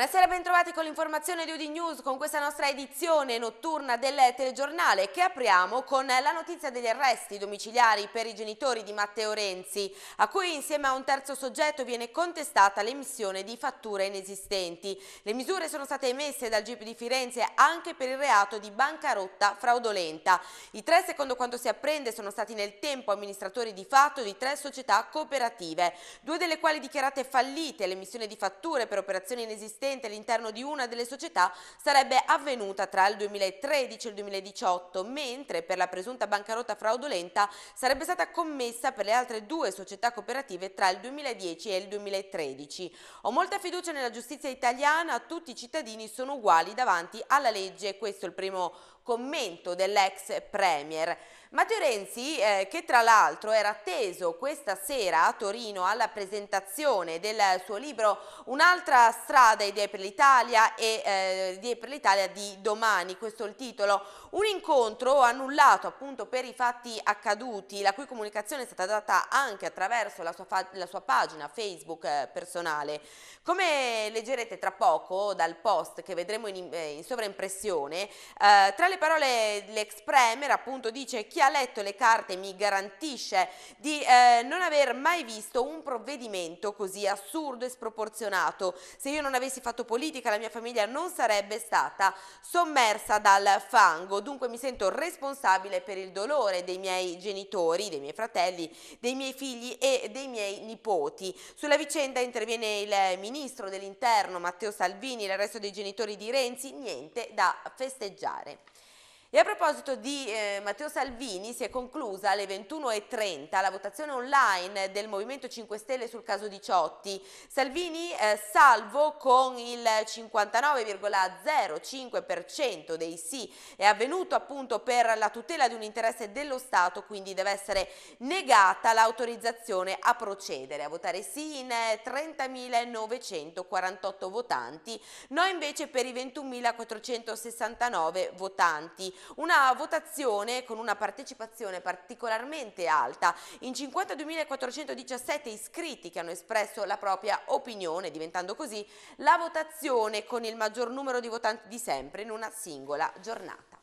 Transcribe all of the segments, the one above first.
Buenas ritrovati con l'informazione di Udi News con questa nostra edizione notturna del telegiornale che apriamo con la notizia degli arresti domiciliari per i genitori di Matteo Renzi a cui insieme a un terzo soggetto viene contestata l'emissione di fatture inesistenti. Le misure sono state emesse dal GIP di Firenze anche per il reato di bancarotta fraudolenta. I tre secondo quanto si apprende sono stati nel tempo amministratori di fatto di tre società cooperative, due delle quali dichiarate fallite l'emissione di fatture per operazioni inesistenti all'interno all'interno di una delle società sarebbe avvenuta tra il 2013 e il 2018, mentre per la presunta bancarotta fraudolenta sarebbe stata commessa per le altre due società cooperative tra il 2010 e il 2013. Ho molta fiducia nella giustizia italiana, tutti i cittadini sono uguali davanti alla legge, questo è il primo commento dell'ex Premier. Matteo Renzi, eh, che tra l'altro era atteso questa sera a Torino alla presentazione del suo libro Un'altra strada idee per l'Italia e eh, idee per l'Italia di domani, questo è il titolo, un incontro annullato appunto per i fatti accaduti, la cui comunicazione è stata data anche attraverso la sua, la sua pagina Facebook eh, personale. Come leggerete tra poco dal post che vedremo in, eh, in sovraimpressione, eh, tra le parole l'ex Premier appunto dice chi ha letto le carte mi garantisce di eh, non aver mai visto un provvedimento così assurdo e sproporzionato. Se io non avessi fatto politica la mia famiglia non sarebbe stata sommersa dal fango, dunque mi sento responsabile per il dolore dei miei genitori, dei miei fratelli, dei miei figli e dei miei nipoti. Sulla vicenda interviene il ministro dell'interno Matteo Salvini, il l'arresto dei genitori di Renzi, niente da festeggiare. E a proposito di eh, Matteo Salvini si è conclusa alle 21.30 la votazione online del Movimento 5 Stelle sul caso Diciotti. Salvini eh, salvo con il 59,05% dei sì è avvenuto appunto per la tutela di un interesse dello Stato quindi deve essere negata l'autorizzazione a procedere. A votare sì in 30.948 eh, votanti, no invece per i 21.469 votanti. Una votazione con una partecipazione particolarmente alta, in 52.417 iscritti che hanno espresso la propria opinione, diventando così la votazione con il maggior numero di votanti di sempre in una singola giornata.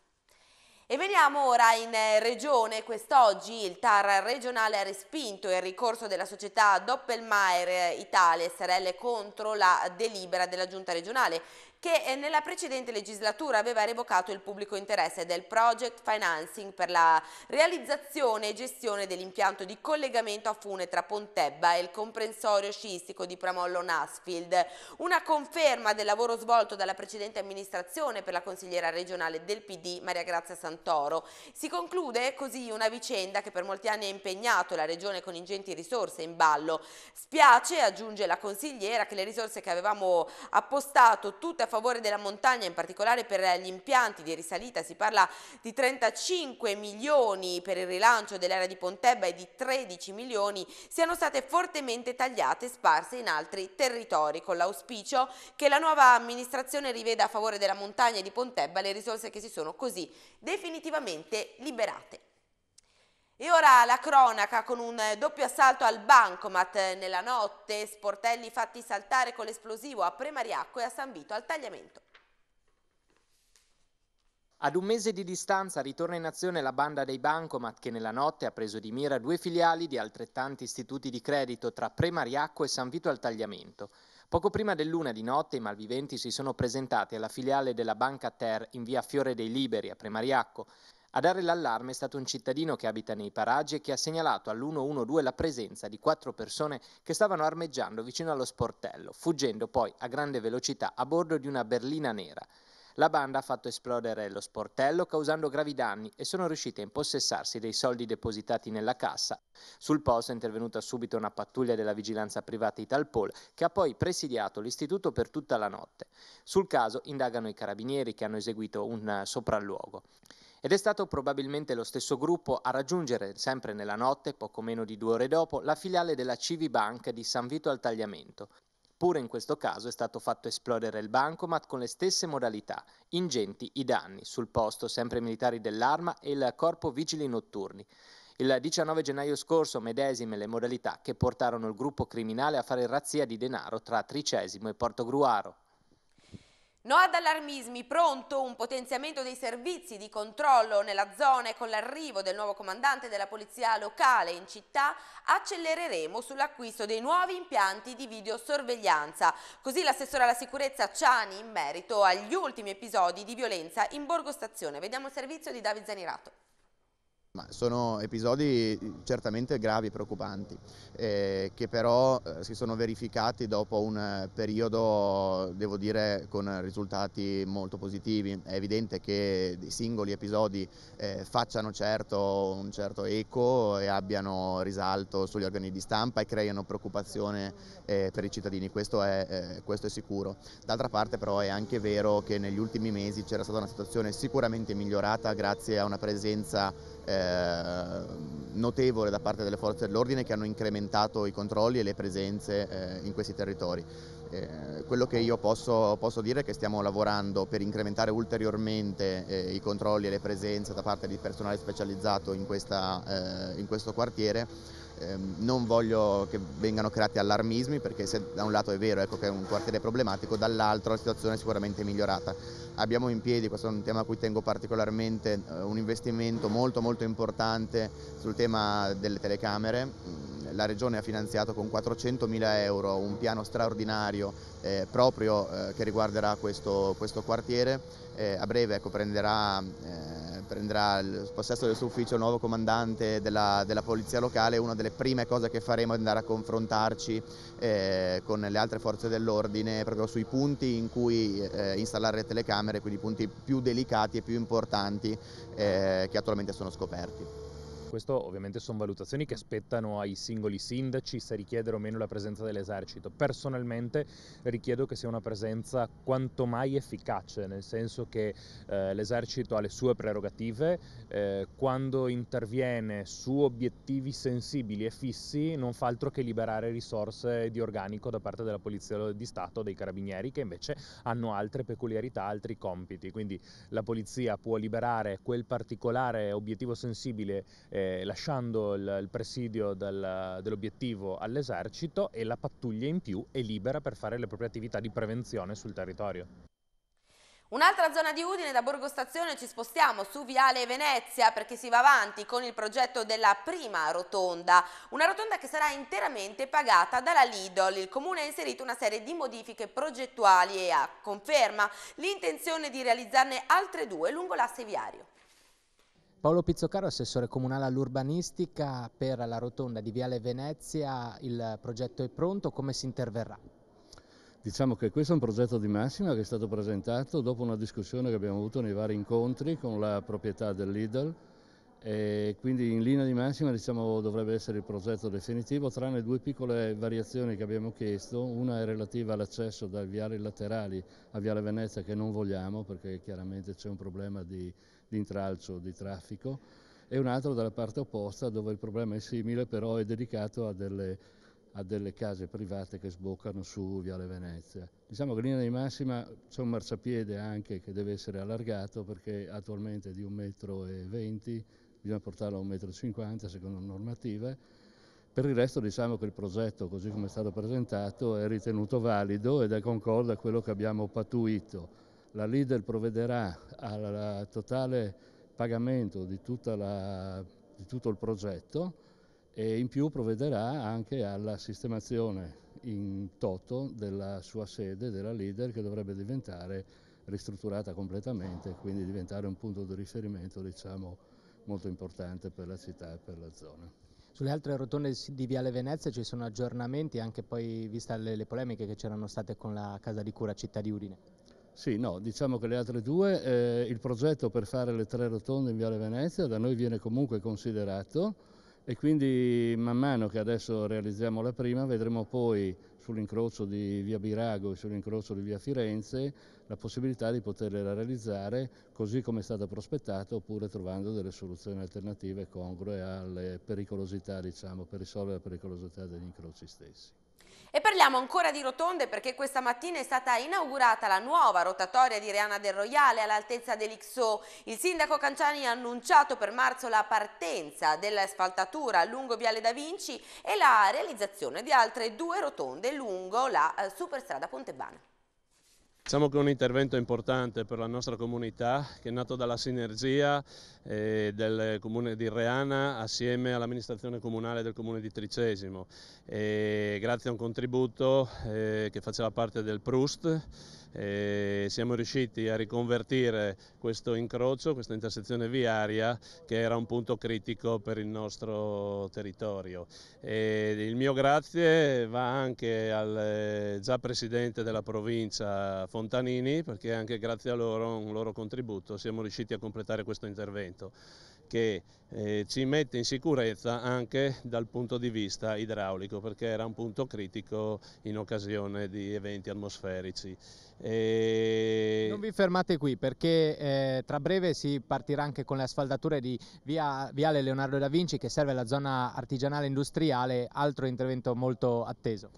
E veniamo ora in eh, regione. Quest'oggi il TAR regionale ha respinto il ricorso della società Doppelmayr eh, Italia SRL contro la delibera della giunta regionale che eh, nella precedente legislatura aveva revocato il pubblico interesse del project financing per la realizzazione e gestione dell'impianto di collegamento a fune tra Pontebba e il comprensorio sciistico di Pramollo Nasfield, una conferma del lavoro svolto dalla precedente amministrazione per la consigliera regionale del PD Maria Grazia Santoro. Si conclude così una vicenda che per molti anni ha impegnato la regione con ingenti risorse in ballo. Spiace, aggiunge la consigliera, che le risorse che avevamo appostato tutte a favore favore della montagna, in particolare per gli impianti di risalita, si parla di 35 milioni per il rilancio dell'area di Pontebba e di 13 milioni, siano state fortemente tagliate e sparse in altri territori, con l'auspicio che la nuova amministrazione riveda a favore della montagna e di Pontebba le risorse che si sono così definitivamente liberate. E ora la cronaca con un doppio assalto al bancomat nella notte, sportelli fatti saltare con l'esplosivo a Premariacco e a San Vito al tagliamento. Ad un mese di distanza ritorna in azione la banda dei Bancomat che nella notte ha preso di mira due filiali di altrettanti istituti di credito tra Premariacco e San Vito al Tagliamento. Poco prima dell'una di notte i malviventi si sono presentati alla filiale della Banca Ter in via Fiore dei Liberi a Premariacco. A dare l'allarme è stato un cittadino che abita nei paraggi e che ha segnalato all'112 la presenza di quattro persone che stavano armeggiando vicino allo sportello, fuggendo poi a grande velocità a bordo di una berlina nera. La banda ha fatto esplodere lo sportello causando gravi danni e sono riusciti a impossessarsi dei soldi depositati nella cassa. Sul posto è intervenuta subito una pattuglia della vigilanza privata Italpol che ha poi presidiato l'istituto per tutta la notte. Sul caso indagano i carabinieri che hanno eseguito un eh, sopralluogo. Ed è stato probabilmente lo stesso gruppo a raggiungere, sempre nella notte, poco meno di due ore dopo, la filiale della Civi Bank di San Vito al Tagliamento. Pure in questo caso è stato fatto esplodere il bancomat con le stesse modalità, ingenti i danni, sul posto sempre i militari dell'arma e il corpo vigili notturni. Il 19 gennaio scorso medesime le modalità che portarono il gruppo criminale a fare razzia di denaro tra Tricesimo e Portogruaro. No ad allarmismi, pronto un potenziamento dei servizi di controllo nella zona e con l'arrivo del nuovo comandante della polizia locale in città accelereremo sull'acquisto dei nuovi impianti di videosorveglianza. Così l'assessore alla sicurezza Ciani in merito agli ultimi episodi di violenza in Borgo Stazione. Vediamo il servizio di Davide Zanirato. Ma sono episodi mm, certamente gravi e preoccupanti, eh, che però eh, si sono verificati dopo un eh, periodo, devo dire, con risultati molto positivi. È evidente che i singoli episodi eh, facciano certo un certo eco e abbiano risalto sugli organi di stampa e creino preoccupazione eh, per i cittadini, questo è, questo è sicuro. D'altra parte però è anche vero che negli ultimi mesi c'era stata una situazione sicuramente migliorata grazie a una presenza eh, notevole da parte delle forze dell'ordine che hanno incrementato i controlli e le presenze eh, in questi territori. Eh, quello che io posso, posso, dire è che stiamo lavorando per incrementare ulteriormente eh, i controlli e le presenze da parte di personale specializzato in, questa, eh, in questo quartiere Ehm, non voglio che vengano creati allarmismi perché se da un lato è vero ecco, che è un quartiere problematico, dall'altro la situazione è sicuramente migliorata. Abbiamo in piedi, questo è un tema a cui tengo particolarmente, eh, un investimento molto molto importante sul tema delle telecamere. Mm, la Regione ha finanziato con 400.000 euro un piano straordinario eh, proprio eh, che riguarderà questo, questo quartiere eh, a breve ecco, prenderà, eh, prenderà, il possesso del suo ufficio il nuovo comandante della, della, polizia locale, una delle prime cose che faremo è andare a confrontarci eh, con le altre forze dell'ordine proprio sui punti in cui eh, installare le telecamere, quindi i punti più delicati e più importanti eh, che attualmente sono scoperti. Questo ovviamente sono valutazioni che spettano ai singoli sindaci se richiedere o meno la presenza dell'esercito. Personalmente richiedo che sia una presenza quanto mai efficace, nel senso che eh, l'esercito ha le sue prerogative, eh, quando interviene su obiettivi sensibili e fissi non fa altro che liberare risorse di organico da parte della Polizia di Stato, dei carabinieri che invece hanno altre peculiarità, altri compiti. Quindi la Polizia può liberare quel particolare obiettivo sensibile eh, lasciando il, il presidio del, dell'obiettivo all'esercito e la pattuglia in più è libera per fare le proprie attività di prevenzione sul territorio. Un'altra zona di Udine, da Borgo Stazione ci spostiamo su Viale Venezia perché si va avanti con il progetto della prima rotonda, una rotonda che sarà interamente pagata dalla Lidl. Il comune ha inserito una serie di modifiche progettuali e ha, conferma, l'intenzione di realizzarne altre due lungo l'asse viario. Paolo Pizzocaro, assessore comunale all'urbanistica per la rotonda di Viale Venezia, il progetto è pronto, come si interverrà? Diciamo che questo è un progetto di massima che è stato presentato dopo una discussione che abbiamo avuto nei vari incontri con la proprietà dell'IDAL e quindi in linea di massima diciamo, dovrebbe essere il progetto definitivo tranne due piccole variazioni che abbiamo chiesto, una è relativa all'accesso dai viali laterali a Viale Venezia che non vogliamo perché chiaramente c'è un problema di di intralcio di traffico, e un altro dalla parte opposta dove il problema è simile però è dedicato a delle, a delle case private che sboccano su Viale Venezia. Diciamo che in linea di massima c'è un marciapiede anche che deve essere allargato perché attualmente è di 1,20 m, bisogna portarlo a 1,50 m secondo normative. Per il resto diciamo che il progetto così come è stato presentato è ritenuto valido ed è concorda a quello che abbiamo patuito la leader provvederà al totale pagamento di, la, di, tutto il progetto e in più provvederà anche alla sistemazione in toto della sua sede, della leader, che dovrebbe diventare ristrutturata completamente, quindi diventare un punto di riferimento diciamo, molto importante per la città e per la zona. Sulle altre rotonde di Viale Venezia ci sono aggiornamenti, anche poi vista le, le polemiche che c'erano state con la casa di cura città di Udine. Sì, no, diciamo che le altre due, eh, il progetto per fare le tre rotonde in Viale Venezia da noi viene comunque considerato e quindi man mano che adesso realizziamo la prima vedremo poi sull'incrocio di via Birago e sull'incrocio di via Firenze la possibilità di poterla realizzare così come è stata prospettata oppure trovando delle soluzioni alternative congrue alle pericolosità, diciamo, per risolvere la pericolosità degli incroci stessi. E parliamo ancora di rotonde perché questa mattina è stata inaugurata la nuova rotatoria di Reana del Royale all'altezza dell'Ixo. Il sindaco Canciani ha annunciato per marzo la partenza dell'asfaltatura lungo Viale Da Vinci e la realizzazione di altre due rotonde lungo la eh, superstrada Pontebana. Diciamo che è un intervento importante per la nostra comunità che è nato dalla sinergia eh, del comune di Reana assieme all'amministrazione comunale del comune di Tricesimo e grazie a un contributo eh, che faceva parte del PRUST e eh, siamo riusciti a riconvertire questo incrocio, questa intersezione viaria che era un punto critico per il nostro territorio. E eh, il mio grazie va anche al eh, già presidente della provincia Fontanini perché anche grazie a loro, un loro contributo, siamo riusciti a completare questo intervento che eh, ci mette in sicurezza anche dal punto di vista idraulico perché era un punto critico in occasione di eventi atmosferici. E... Non vi fermate qui perché eh, tra breve si partirà anche con le asfaldature di via, Viale Leonardo da Vinci che serve alla zona artigianale industriale, altro intervento molto atteso.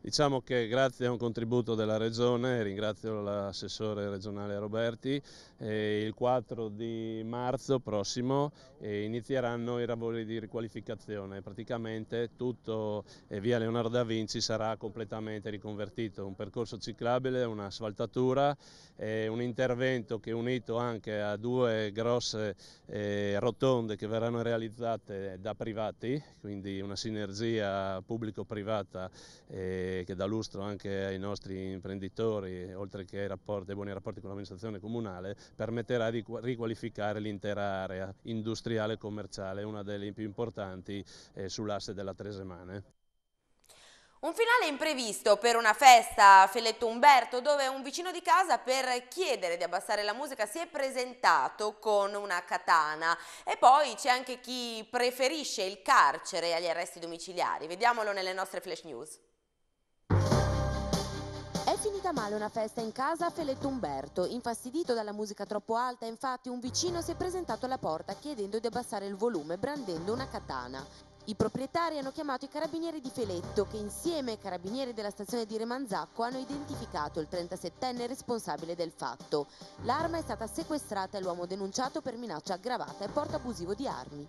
Diciamo che grazie a un contributo della Regione, ringrazio l'assessore regionale Roberti, eh, il 4 di marzo prossimo eh, inizieranno i lavori di riqualificazione, praticamente tutto eh, via Leonardo da Vinci sarà completamente riconvertito, un percorso ciclabile, una sfaltatura, un intervento che è unito anche a due grosse eh, rotonde che verranno realizzate da privati, quindi una sinergia pubblico-privata eh, che, dà lustro anche ai nostri imprenditori, oltre che ai, rapporti, ai buoni rapporti con l'amministrazione comunale, permetterà di riqualificare l'intera area industriale e commerciale, una delle più importanti eh, sull'asse della Tresemane. Un finale imprevisto per una festa a Felletto Umberto dove un vicino di casa per chiedere di abbassare la musica si è presentato con una katana e poi c'è anche chi preferisce il carcere agli arresti domiciliari. Vediamolo nelle nostre flash news finita male una festa in casa a Feletto Umberto. Infastidito dalla musica troppo alta, infatti, un vicino si è presentato alla porta chiedendo di abbassare il volume brandendo una katana. I proprietari hanno chiamato i carabinieri di Feletto che insieme ai carabinieri della stazione di Remanzacco hanno identificato il 37enne responsabile del fatto. L'arma è stata sequestrata e l'uomo denunciato per minaccia aggravata e porto abusivo di armi.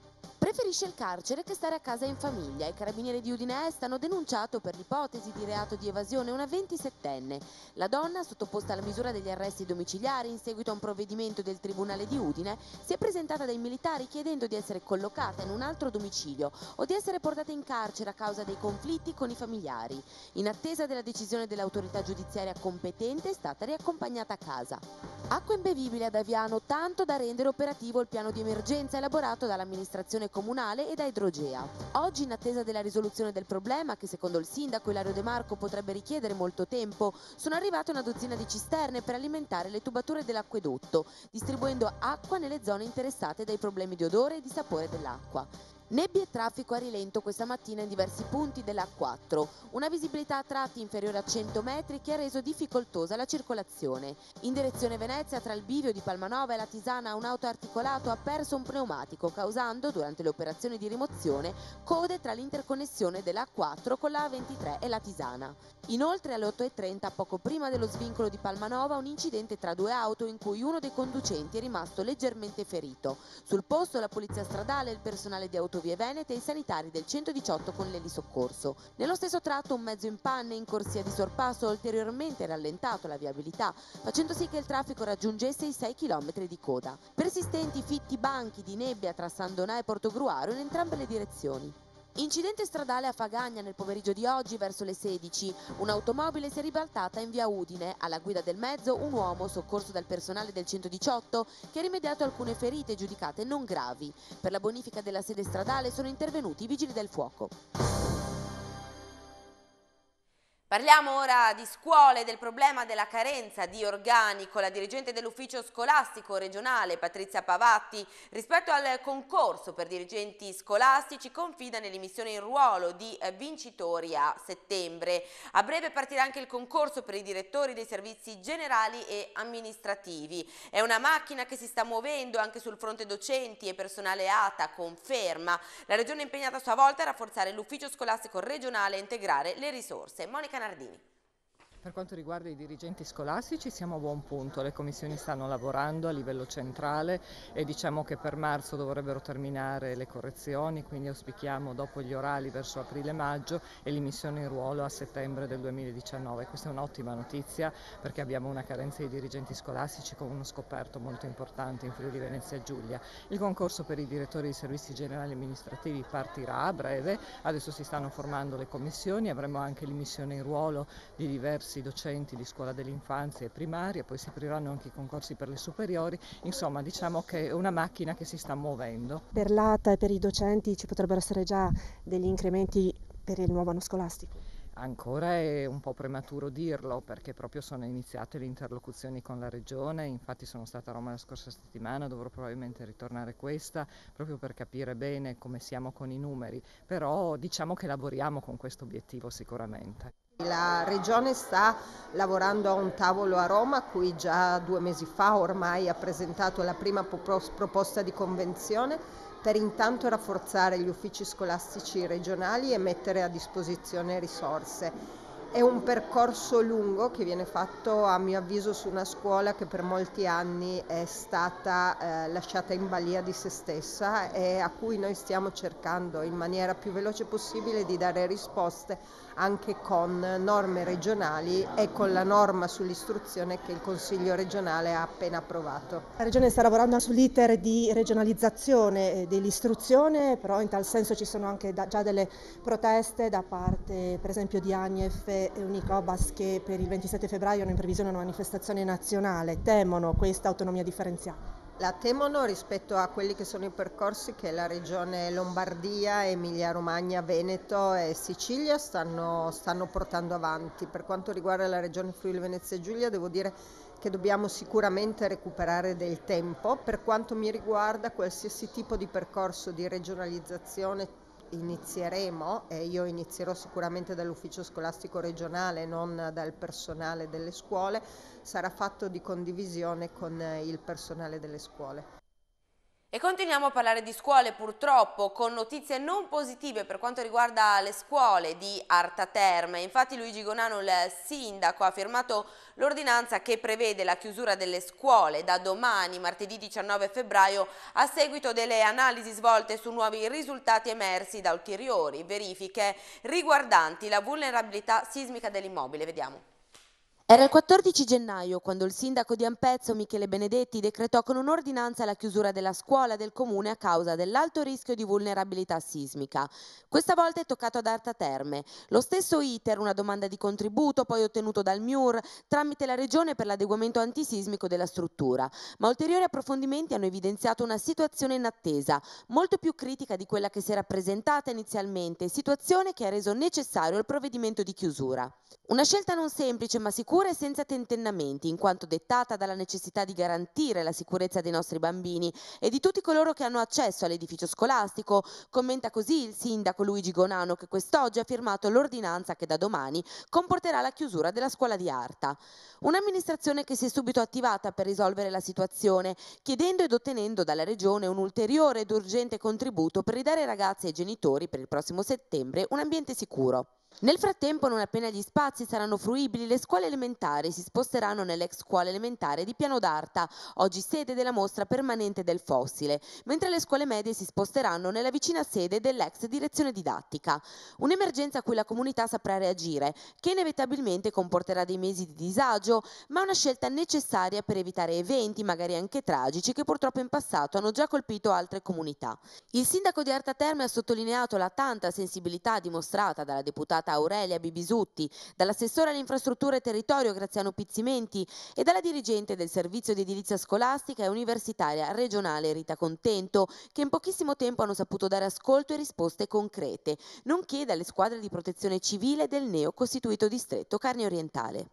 Preferisce il carcere che stare a casa in famiglia. I carabinieri di Udinese hanno denunciato per l'ipotesi di reato di evasione una 27enne. La donna, sottoposta alla misura degli arresti domiciliari in seguito a un provvedimento del Tribunale di Udine, si è presentata dai militari chiedendo di essere collocata in un altro domicilio o di essere portata in carcere a causa dei conflitti con i familiari. In attesa della decisione dell'autorità giudiziaria competente è stata riaccompagnata a casa. Acqua imbevibile ad Aviano, tanto da rendere operativo il piano di emergenza elaborato dall'amministrazione comunale comunale e da idrogea. Oggi, in attesa della risoluzione del problema, che secondo il sindaco Ilario De Marco potrebbe richiedere molto tempo, sono arrivate una dozzina di cisterne per alimentare le tubature dell'acquedotto, distribuendo acqua nelle zone interessate dai problemi di odore e di sapore dell'acqua. Nebbie e traffico a rilento questa mattina in diversi punti della 4 una visibilità a tratti inferiore a 100 metri che ha reso difficoltosa la circolazione. In direzione Venezia, tra il bivio di Palmanova e la Tisana, un auto articolato ha perso un pneumatico, causando, durante le operazioni di rimozione, code tra l'interconnessione della 4 con la A23 e la Tisana. Inoltre alle 8.30, poco prima dello svincolo di Palmanova, un incidente tra due auto in cui uno dei conducenti è rimasto leggermente ferito. Sul posto la polizia stradale e il personale di autorità Autovie Venete e i sanitari del 118 con l'elisoccorso. Nello stesso tratto un mezzo in panne in corsia di sorpasso ha ulteriormente rallentato la viabilità, facendo sì che il traffico raggiungesse i 6 km di coda. Persistenti fitti banchi di nebbia tra Sandonà e Portogruaro in entrambe le direzioni. Incidente stradale a Fagagna nel pomeriggio di oggi verso le 16. Un'automobile si è ribaltata in via Udine. Alla guida del mezzo un uomo, soccorso dal personale del 118, che ha rimediato alcune ferite giudicate non gravi. Per la bonifica della sede stradale sono intervenuti i vigili del fuoco. Parliamo ora di scuole e del problema della carenza di organico. La dirigente dell'ufficio scolastico regionale Patrizia Pavatti rispetto al concorso per dirigenti scolastici confida nell'emissione in ruolo di eh, vincitori a settembre. A breve partirà anche il concorso per i direttori dei servizi generali e amministrativi. È una macchina che si sta muovendo anche sul fronte docenti e personale ATA, conferma. La regione è impegnata a sua volta a rafforzare l'ufficio scolastico regionale e integrare le risorse. Monica Nardini. Per quanto riguarda i dirigenti scolastici siamo a buon punto, le commissioni stanno lavorando a livello centrale e diciamo che per marzo dovrebbero terminare le correzioni, quindi auspichiamo dopo gli orali verso aprile-maggio e l'immissione in ruolo a settembre del 2019. Questa è un'ottima notizia perché abbiamo una carenza di dirigenti scolastici con uno scoperto molto importante in Friuli Venezia Giulia. Il concorso per i direttori di servizi generali amministrativi partirà a breve, adesso si stanno formando le commissioni, avremo anche l'immissione in ruolo di diversi concorsi docenti di scuola dell'infanzia e primaria, poi si apriranno anche i concorsi per le superiori, insomma diciamo che è una macchina che si sta muovendo. Per l'ATA e per i docenti ci potrebbero essere già degli incrementi per il nuovo anno scolastico? Ancora è un po' prematuro dirlo perché proprio sono iniziate le interlocuzioni con la regione, infatti sono stata a Roma la scorsa settimana, dovrò probabilmente ritornare questa proprio per capire bene come siamo con i numeri, però diciamo che lavoriamo con questo obiettivo sicuramente. La Regione sta lavorando a un tavolo a Roma cui già due mesi fa ormai ha presentato la prima proposta di convenzione per intanto rafforzare gli uffici scolastici regionali e mettere a disposizione risorse. È un percorso lungo che viene fatto a mio avviso su una scuola che per molti anni è stata eh, lasciata in balia di se stessa e a cui noi stiamo cercando in maniera più veloce possibile di dare risposte anche con norme regionali e con la norma sull'istruzione che il Consiglio regionale ha appena approvato. La Regione sta lavorando sull'iter di regionalizzazione eh, dell'istruzione, però in tal senso ci sono anche già delle proteste da parte per esempio di Agnef e Unicobas che per il 27 febbraio hanno in previsione una manifestazione nazionale, temono questa autonomia differenziata la temono rispetto a quelli che sono i percorsi che la regione Lombardia, Emilia Romagna, Veneto e Sicilia stanno, stanno portando avanti. Per quanto riguarda la regione Friuli Venezia Giulia devo dire che dobbiamo sicuramente recuperare del tempo. Per quanto mi riguarda qualsiasi tipo di percorso di regionalizzazione inizieremo, e io inizierò sicuramente dall'ufficio scolastico regionale, non dal personale delle scuole, sarà fatto di condivisione con il personale delle scuole. E continuiamo a parlare di scuole purtroppo con notizie non positive per quanto riguarda le scuole di Arta Terme. Infatti Luigi Gonano, il sindaco, ha firmato l'ordinanza che prevede la chiusura delle scuole da domani, martedì 19 febbraio, a seguito delle analisi svolte su nuovi risultati emersi da ulteriori verifiche riguardanti la vulnerabilità sismica dell'immobile. Vediamo. Era il 14 gennaio quando il sindaco di Ampezzo Michele Benedetti decretò con un'ordinanza la chiusura della scuola del comune a causa dell'alto rischio di vulnerabilità sismica. Questa volta è toccato ad Arta Terme. Lo stesso iter, una domanda di contributo poi ottenuto dal MIUR tramite la regione per l'adeguamento antisismico della struttura, ma ulteriori approfondimenti hanno evidenziato una situazione in attesa, molto più critica di quella che si era presentata inizialmente, situazione che ha reso necessario il provvedimento di chiusura. Una scelta non semplice ma sicura pure senza tentennamenti, in quanto dettata dalla necessità di garantire la sicurezza dei nostri bambini e di tutti coloro che hanno accesso all'edificio scolastico. Commenta così il sindaco Luigi Gonano che quest'oggi ha firmato l'ordinanza che da domani comporterà la chiusura della scuola di Arta. Un'amministrazione che si è subito attivata per risolvere la situazione, chiedendo ed ottenendo dalla Regione un ulteriore ed urgente contributo per ridare ai ragazzi e ai genitori per il prossimo settembre un ambiente sicuro. Nel frattempo, non appena gli spazi saranno fruibili, le scuole elementari si sposteranno nell'ex scuola elementare di Piano d'Arta, oggi sede della mostra permanente del fossile, mentre le scuole medie si sposteranno nella vicina sede dell'ex direzione didattica. Un'emergenza a cui la comunità saprà reagire, che inevitabilmente comporterà dei mesi di disagio, ma una scelta necessaria per evitare eventi, magari anche tragici, che purtroppo in passato hanno già colpito altre comunità. Il sindaco di Arta Terme ha sottolineato la tanta sensibilità dimostrata dalla deputata deputata Aurelia Bibisutti, dall'assessore alle infrastrutture e territorio Graziano Pizzimenti e dalla dirigente del servizio di edilizia scolastica e universitaria regionale Rita Contento, che in pochissimo tempo hanno saputo dare ascolto e risposte concrete, nonché dalle squadre di protezione civile del neo costituito distretto Carni Orientale.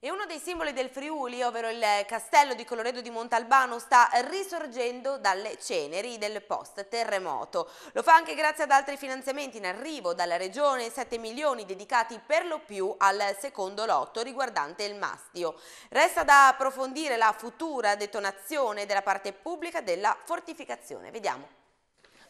E uno dei simboli del Friuli, ovvero il castello di Coloredo di Montalbano, sta risorgendo dalle ceneri del post-terremoto. Lo fa anche grazie ad altri finanziamenti in arrivo dalla Regione, 7 milioni dedicati per lo più al secondo lotto riguardante il mastio. Resta da approfondire la futura detonazione della parte pubblica della fortificazione. Vediamo.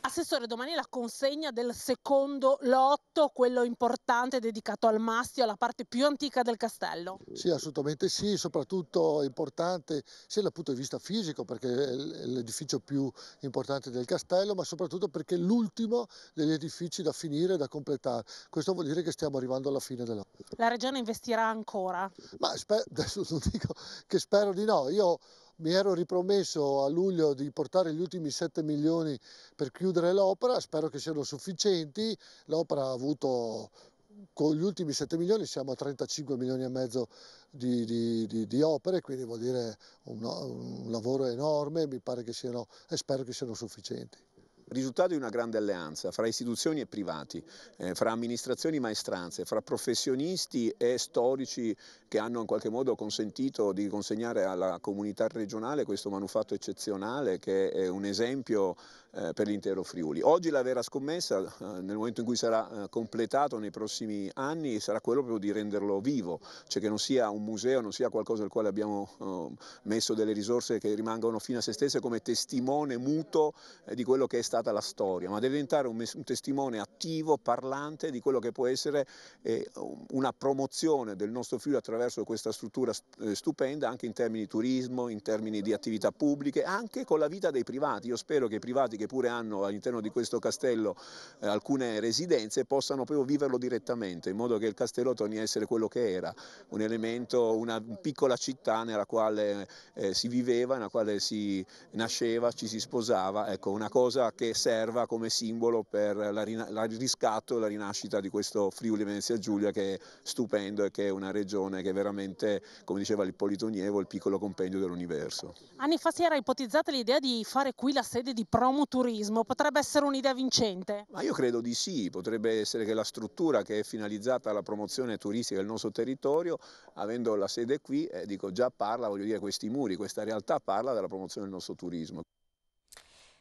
Assessore, domani la consegna del secondo lotto, quello importante dedicato al Mastio, la parte più antica del castello. Sì, assolutamente sì, soprattutto importante sia dal punto di vista fisico perché è l'edificio più importante del castello, ma soprattutto perché è l'ultimo degli edifici da finire e da completare. Questo vuol dire che stiamo arrivando alla fine della... La regione investirà ancora? Ma adesso non dico che spero di no, io mi ero ripromesso a luglio di portare gli ultimi 7 milioni per chiudere l'opera, spero che siano sufficienti, l'opera ha avuto con gli ultimi 7 milioni siamo a 35 milioni e mezzo di, di, di, di opere, quindi vuol dire un, un lavoro enorme, mi pare che siano e spero che siano sufficienti risultato di una grande alleanza fra istituzioni e privati, eh, fra amministrazioni e maestranze, fra professionisti e storici che hanno in qualche modo consentito di consegnare alla comunità regionale questo manufatto eccezionale che è un esempio eh, per l'intero Friuli. Oggi la vera scommessa, eh, nel momento in cui sarà eh, completato nei prossimi anni, sarà quello proprio di renderlo vivo, cioè che non sia un museo, non sia qualcosa al quale abbiamo messo delle risorse che rimangono fino a se stesse come testimone muto di quello che è stata la storia, ma deve diventare un, un testimone attivo, parlante di quello che può essere una promozione del nostro Friuli attraverso questa struttura stupenda anche in termini di turismo, in termini di attività pubbliche, anche con la vita dei privati. Io spero che i privati che pure hanno all'interno di questo castello eh, alcune residenze, possano proprio viverlo direttamente, in modo che il castello torni a essere quello che era, un elemento, una piccola città nella quale eh, si viveva, nella quale si nasceva, ci si sposava, ecco, una cosa che serva come simbolo per il riscatto e la rinascita di questo Friuli Venezia Giulia che è stupendo e che è una regione che veramente, come diceva l'Ippolito Nievo, è il piccolo compendio dell'universo. Anni fa si era ipotizzata l'idea di fare qui la sede di Promu l'enoturismo potrebbe essere un'idea vincente? Ma io credo di sì, potrebbe essere che la struttura che è finalizzata alla promozione turistica del nostro territorio, avendo la sede qui, eh, dico già parla, voglio dire, questi muri, questa realtà parla della promozione del nostro turismo.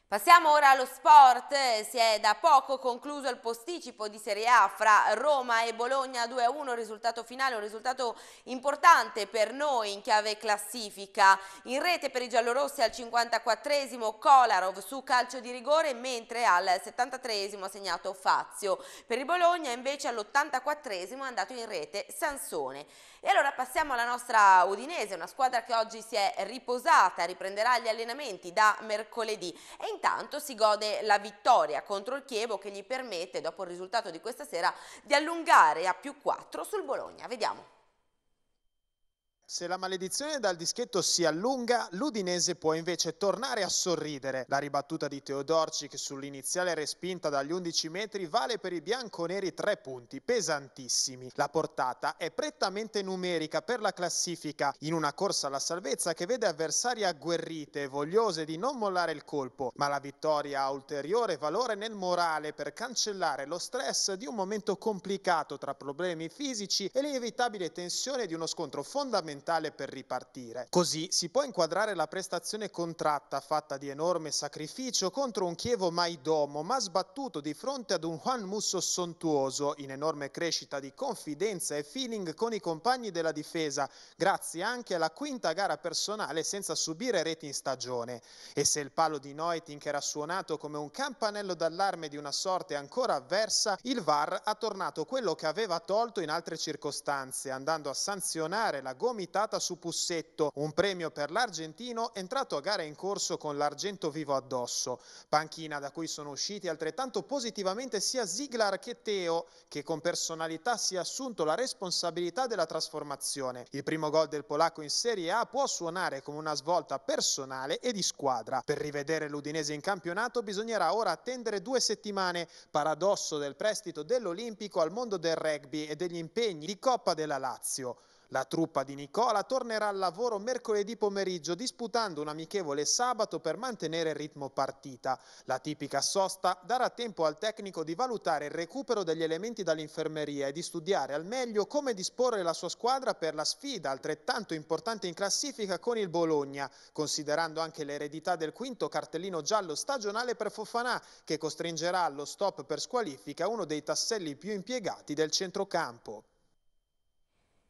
Passiamo ora allo sport, si è da poco concluso il post anticipo di Serie A fra Roma e Bologna 2-1, risultato finale, un risultato importante per noi in chiave classifica. In rete per i giallorossi al 54esimo Kolarov su calcio di rigore, mentre al 73esimo ha segnato Fazio. Per il Bologna invece all'84esimo è andato in rete Sansone. E allora passiamo alla nostra Udinese, una squadra che oggi si è riposata, riprenderà gli allenamenti da mercoledì e intanto si gode la vittoria contro il Chievo che gli permette dopo il risultato di questa sera, di allungare a più 4 sul Bologna. Vediamo. Se la maledizione dal dischetto si allunga, l'Udinese può invece tornare a sorridere. La ribattuta di Teodorcic sull'iniziale respinta dagli 11 metri vale per i bianconeri tre punti pesantissimi. La portata è prettamente numerica per la classifica, in una corsa alla salvezza che vede avversari agguerrite, vogliose di non mollare il colpo, ma la vittoria ha ulteriore valore nel morale per cancellare lo stress di un momento complicato tra problemi fisici e l'inevitabile tensione di uno scontro fondamentale fondamentale per ripartire. Così si può inquadrare la prestazione contratta fatta di enorme sacrificio contro un Chievo mai domo, ma sbattuto di fronte ad un Juan Musso sontuoso, in enorme crescita di confidenza e feeling con i compagni della difesa, grazie anche alla quinta gara personale senza subire reti in stagione. E se il palo di Noiting era suonato come un campanello d'allarme di una sorte ancora avversa, il VAR ha tornato quello che aveva tolto in altre circostanze, andando a sanzionare la gomita vomitata su Pussetto, un premio per l'argentino entrato a gara in corso con l'argento vivo addosso, panchina da cui sono usciti altrettanto positivamente sia Ziglar che Teo, che con personalità si è assunto la responsabilità della trasformazione. Il primo gol del polacco in Serie A può suonare come una svolta personale e di squadra. Per rivedere l'Udinese in campionato bisognerà ora attendere due settimane, paradosso del prestito dell'Olimpico al mondo del rugby e degli impegni di Coppa della Lazio. La truppa di Nicola tornerà al lavoro mercoledì pomeriggio disputando un amichevole sabato per mantenere il ritmo partita. La tipica sosta darà tempo al tecnico di valutare il recupero degli elementi dall'infermeria e di studiare al meglio come disporre la sua squadra per la sfida altrettanto importante in classifica con il Bologna, considerando anche l'eredità del quinto cartellino giallo stagionale per Fofanà che costringerà allo stop per squalifica uno dei tasselli più impiegati del centrocampo.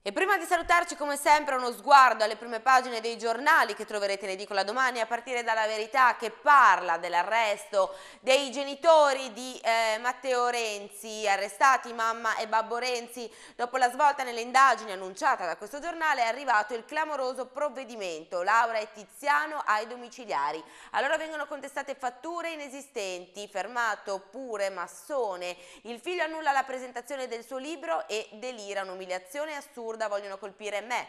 E prima di salutarci come sempre uno sguardo alle prime pagine dei giornali che troverete in edicola domani a partire dalla verità che parla dell'arresto dei genitori di eh, Matteo Renzi, arrestati mamma e babbo Renzi. Dopo la svolta nelle indagini annunciata da questo giornale è arrivato il clamoroso provvedimento Laura e Tiziano ai domiciliari. Allora vengono contestate fatture inesistenti, fermato pure Massone. Il figlio annulla la presentazione del suo libro e delira un'umiliazione assurda cruda vogliono colpire me.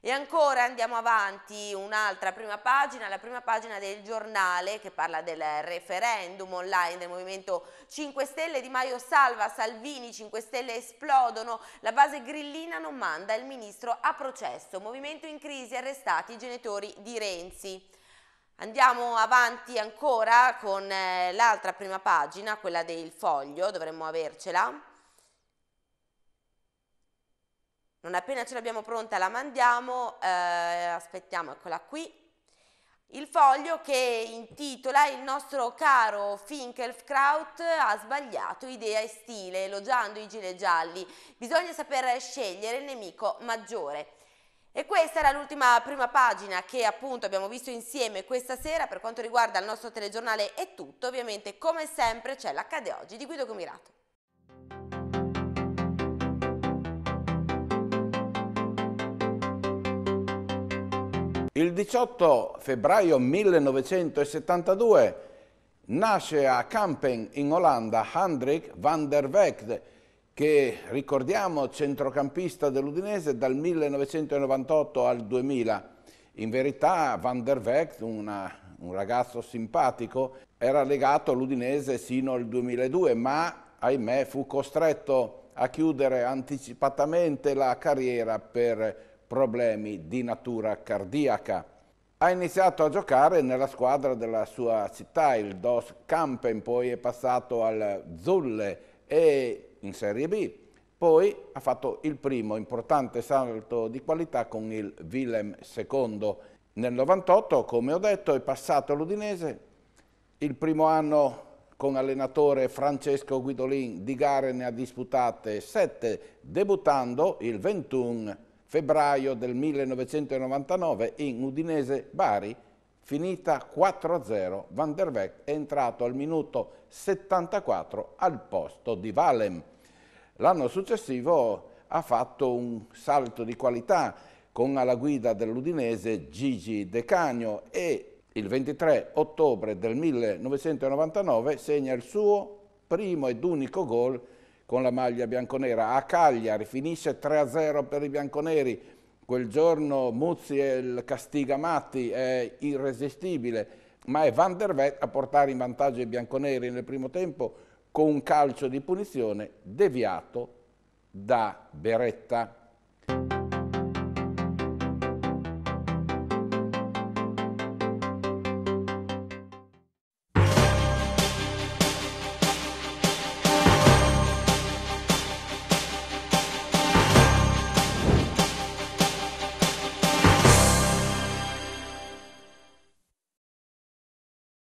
E ancora andiamo avanti, un'altra prima pagina, la prima pagina del giornale che parla del referendum online del Movimento 5 Stelle, Di Maio salva, Salvini 5 Stelle esplodono, la base grillina non manda il ministro a processo, Movimento in crisi, arrestati i genitori di Renzi. Andiamo avanti ancora con eh, l'altra prima pagina, quella del foglio, dovremmo avercela. Non appena ce l'abbiamo pronta la mandiamo, eh, aspettiamo, eccola qui, il foglio che intitola Il nostro caro Finkelkraut ha sbagliato idea e stile, elogiando i gilet gialli. Bisogna saper scegliere il nemico maggiore. E questa era l'ultima prima pagina che appunto abbiamo visto insieme questa sera. Per quanto riguarda il nostro telegiornale è tutto. Ovviamente come sempre c'è l'Accade Oggi di Guido Comirato. Il 18 febbraio 1972 nasce a Kampen in Olanda Hendrik van der Vecht che ricordiamo centrocampista dell'Udinese dal 1998 al 2000. In verità Van der Vecht, una, un ragazzo simpatico, era legato all'Udinese sino al 2002 ma ahimè fu costretto a chiudere anticipatamente la carriera per problemi di natura cardiaca. Ha iniziato a giocare nella squadra della sua città, il Dos Campen, poi è passato al Zulle e in Serie B. Poi ha fatto il primo importante salto di qualità con il Willem II. Nel 98, come ho detto, è passato all'Udinese. Il primo anno con allenatore Francesco Guidolin di gare ne ha disputate 7, debuttando il 21 febbraio del 1999 in Udinese Bari, finita 4-0, Van der Beek è entrato al minuto 74 al posto di Valem. L'anno successivo ha fatto un salto di qualità con alla guida dell'Udinese Gigi De Cagno e il 23 ottobre del 1999 segna il suo primo ed unico gol con la maglia bianconera. A Cagliari finisce 3-0 per i bianconeri, quel giorno Muzzi e il Castigamatti è irresistibile, ma è Van der Vet a portare in vantaggio i bianconeri nel primo tempo con un calcio di punizione deviato da Beretta.